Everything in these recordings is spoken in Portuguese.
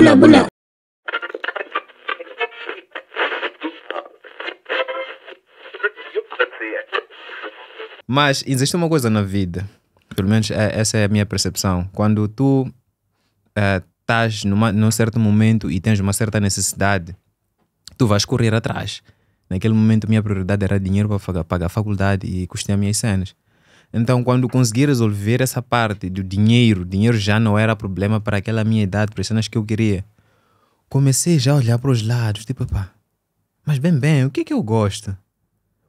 bula bula. Mas existe uma coisa na vida, pelo menos é, essa é a minha percepção. Quando tu eh, estás num certo momento e tens uma certa necessidade, tu vais correr atrás. Naquele momento, minha prioridade era dinheiro para pagar, pagar a faculdade e custear minhas cenas. Então, quando consegui resolver essa parte do dinheiro, dinheiro já não era problema para aquela minha idade, para as cenas que eu queria. Comecei já a olhar para os lados, tipo, pá, mas bem, bem, o que é que eu gosto?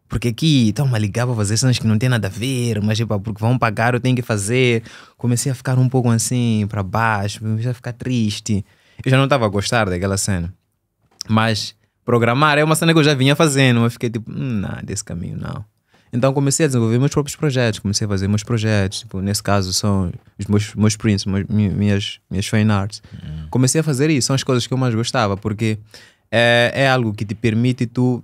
Porque aqui estão a ligar para fazer cenas que não tem nada a ver, mas tipo, ah, porque vão pagar, eu tenho que fazer. Comecei a ficar um pouco assim, para baixo, comecei a ficar triste. Eu já não estava a gostar daquela cena. Mas programar é uma cena que eu já vinha fazendo, Eu fiquei tipo, hum, não, desse caminho não. Então comecei a desenvolver meus próprios projetos, comecei a fazer meus projetos, tipo, nesse caso são os meus, meus prints, minhas, minhas fine arts. Uhum. Comecei a fazer isso, são as coisas que eu mais gostava, porque é, é algo que te permite tu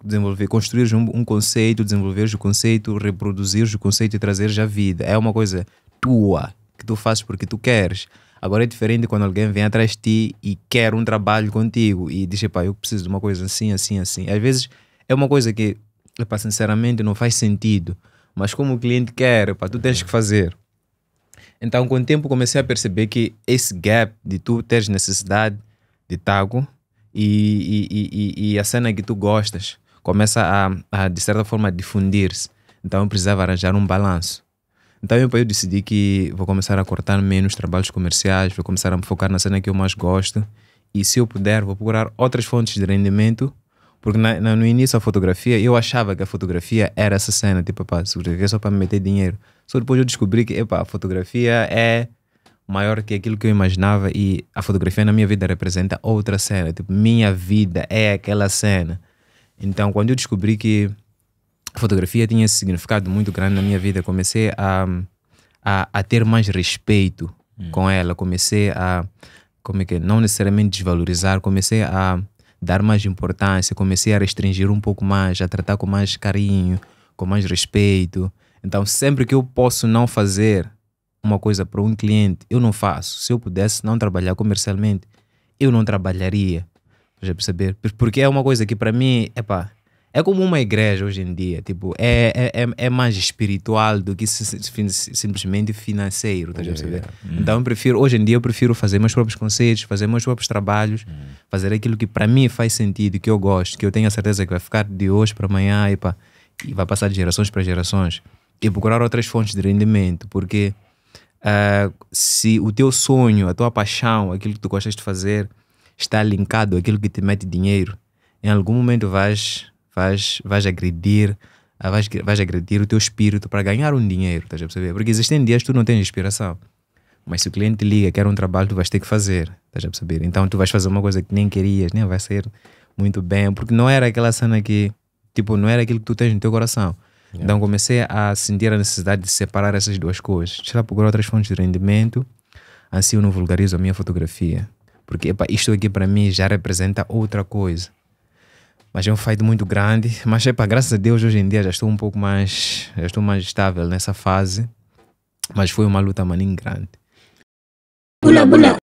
desenvolver, construir um, um conceito, desenvolver o conceito, reproduzir o conceito e trazer já vida. É uma coisa tua, que tu fazes porque tu queres. Agora é diferente quando alguém vem atrás de ti e quer um trabalho contigo e diz, pá, eu preciso de uma coisa assim, assim, assim. Às vezes é uma coisa que Epá, sinceramente não faz sentido. Mas como o cliente quer, tu tens que fazer. Então, com o tempo, comecei a perceber que esse gap de tu teres necessidade de tago e, e, e, e a cena que tu gostas começa a, a de certa forma, difundir-se. Então, eu precisava arranjar um balanço. Então, eu, eu decidi que vou começar a cortar menos trabalhos comerciais, vou começar a me focar na cena que eu mais gosto. E se eu puder, vou procurar outras fontes de rendimento porque na, na, no início a fotografia, eu achava que a fotografia era essa cena, tipo, pá, fotografia só para me meter dinheiro. Só depois eu descobri que, epá, a fotografia é maior que aquilo que eu imaginava e a fotografia na minha vida representa outra cena, tipo, minha vida é aquela cena. Então, quando eu descobri que a fotografia tinha esse significado muito grande na minha vida, comecei a, a, a ter mais respeito hum. com ela, comecei a, como é que é, não necessariamente desvalorizar, comecei a dar mais importância, comecei a restringir um pouco mais, a tratar com mais carinho, com mais respeito. Então, sempre que eu posso não fazer uma coisa para um cliente, eu não faço. Se eu pudesse não trabalhar comercialmente, eu não trabalharia. Já perceber? Porque é uma coisa que para mim, epá, é como uma igreja hoje em dia, tipo, é, é, é, é mais espiritual do que simplesmente financeiro, tá yeah, é. hum. yeah. Então eu prefiro, hoje em dia eu prefiro fazer meus próprios conceitos, fazer meus próprios trabalhos, hum. fazer aquilo que para mim faz sentido, que eu gosto, que eu tenho a certeza que vai ficar de hoje para amanhã e, pá, e vai passar de gerações para gerações. E procurar outras fontes de rendimento, porque uh, se o teu sonho, a tua paixão, aquilo que tu gostas de fazer está linkado àquilo que te mete dinheiro, em algum momento vais vais, vais agredir. Ah, vais, vais agredir o teu espírito para ganhar um dinheiro, estás a perceber? Porque existem dias que tu não tens inspiração. Mas se o cliente liga, quer um trabalho, tu vais ter que fazer, estás a perceber? Então tu vais fazer uma coisa que nem querias, nem né? vai ser muito bem, porque não era aquela cena que, tipo, não era aquilo que tu tens no teu coração. Yeah. Então comecei a sentir a necessidade de separar essas duas coisas. Deixa eu procurar outras fontes de rendimento, assim eu não vulgarizo a minha fotografia. Porque epa, isto aqui para mim já representa outra coisa. Mas é um fight muito grande. Mas, para graças a Deus, hoje em dia já estou um pouco mais. Já estou mais estável nessa fase. Mas foi uma luta maninho grande. Bula, bula.